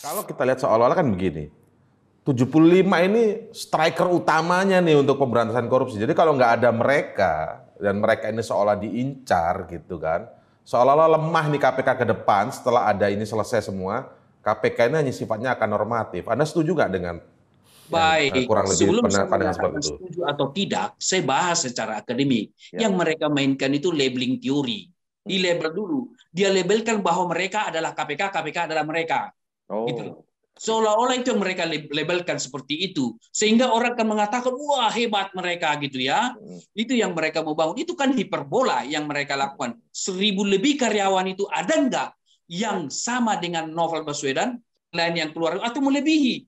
Kalau kita lihat seolah-olah kan begini, 75 ini striker utamanya nih untuk pemberantasan korupsi. Jadi kalau nggak ada mereka, dan mereka ini seolah diincar gitu kan, seolah-olah lemah nih KPK ke depan setelah ada ini selesai semua, KPK ini hanya sifatnya akan normatif. Anda setuju nggak dengan eh, Baik, kurang lebih sebelum saya mengatakan itu. setuju atau tidak, saya bahas secara akademik. Ya. Yang mereka mainkan itu labeling teori. Di label dulu. Dia labelkan bahwa mereka adalah KPK, KPK adalah mereka. Gitu oh. Gitu Seolah-olah itu yang mereka labelkan seperti itu. Sehingga orang akan mengatakan, wah hebat mereka gitu ya. Hmm. Itu yang mereka mau bangun. Itu kan hiperbola yang mereka hmm. lakukan. Seribu lebih karyawan itu ada nggak yang sama dengan novel Baswedan? Lain yang keluar atau melebihi.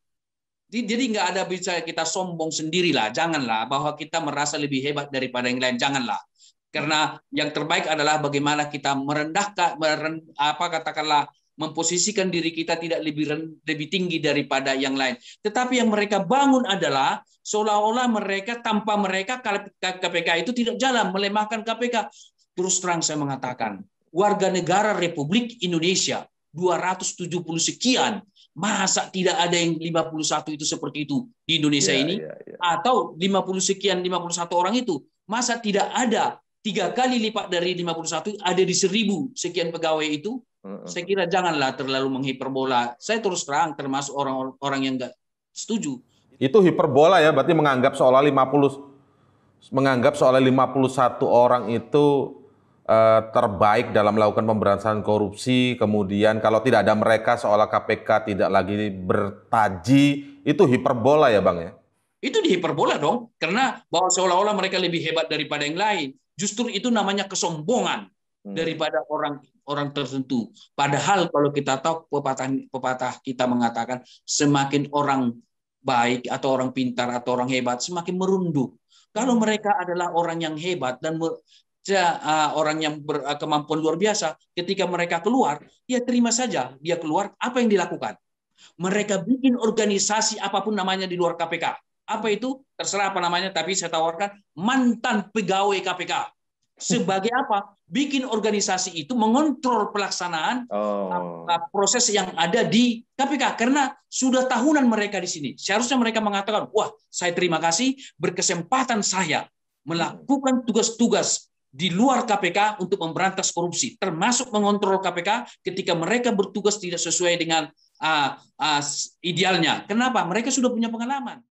Jadi nggak ada bisa kita sombong sendirilah. Janganlah bahwa kita merasa lebih hebat daripada yang lain. Janganlah. Karena hmm. yang terbaik adalah bagaimana kita merendahkan, meren, apa katakanlah memposisikan diri kita tidak lebih lebih tinggi daripada yang lain. Tetapi yang mereka bangun adalah seolah-olah mereka tanpa mereka KPK itu tidak jalan, melemahkan KPK. Terus terang saya mengatakan, warga negara Republik Indonesia 270 sekian masa tidak ada yang 51 itu seperti itu di Indonesia ya, ini ya, ya. atau 50 sekian 51 orang itu masa tidak ada tiga kali lipat dari 51 ada di seribu sekian pegawai itu saya kira janganlah terlalu menghiperbola. Saya terus terang termasuk orang-orang yang nggak setuju. Itu hiperbola ya, berarti menganggap seolah 50 menganggap seolah 51 orang itu eh, terbaik dalam melakukan pemberantasan korupsi, kemudian kalau tidak ada mereka seolah KPK tidak lagi bertaji, itu hiperbola ya, Bang ya. Itu dihiperbola dong, karena bahwa seolah-olah mereka lebih hebat daripada yang lain. Justru itu namanya kesombongan Hmm. daripada orang orang tertentu. Padahal kalau kita tahu pepatah pepatah kita mengatakan semakin orang baik atau orang pintar atau orang hebat semakin merunduk. Kalau mereka adalah orang yang hebat dan orang yang berkemampuan luar biasa, ketika mereka keluar, ya terima saja dia keluar. Apa yang dilakukan? Mereka bikin organisasi apapun namanya di luar KPK. Apa itu? Terserah apa namanya, tapi saya tawarkan mantan pegawai KPK sebagai apa? Bikin organisasi itu mengontrol pelaksanaan oh. Uh, proses yang ada di KPK karena sudah tahunan mereka di sini. Seharusnya mereka mengatakan, "Wah, saya terima kasih berkesempatan saya melakukan tugas-tugas di luar KPK untuk memberantas korupsi, termasuk mengontrol KPK ketika mereka bertugas tidak sesuai dengan uh, uh, idealnya. Kenapa? Mereka sudah punya pengalaman.